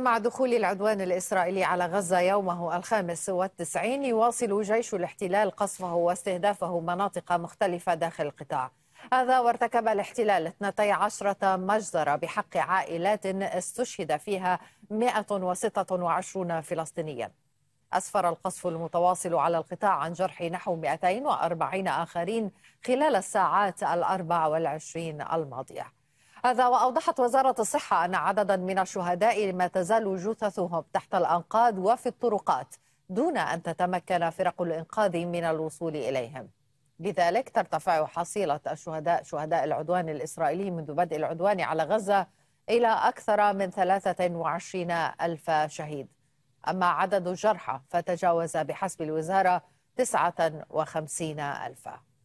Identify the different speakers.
Speaker 1: مع دخول العدوان الإسرائيلي على غزة يومه الخامس والتسعين يواصل جيش الاحتلال قصفه واستهدافه مناطق مختلفة داخل القطاع هذا وارتكب الاحتلال 12 مجزرة بحق عائلات استشهد فيها 126 فلسطينيا أسفر القصف المتواصل على القطاع عن جرح نحو 240 آخرين خلال الساعات الأربع والعشرين الماضية هذا وأوضحت وزارة الصحة أن عددا من الشهداء ما تزال جثثهم تحت الأنقاض وفي الطرقات دون أن تتمكن فرق الإنقاذ من الوصول إليهم لذلك ترتفع حصيلة الشهداء شهداء العدوان الإسرائيلي منذ بدء العدوان على غزة إلى أكثر من 23 ألف شهيد أما عدد الجرحى فتجاوز بحسب الوزارة 59 ألفاً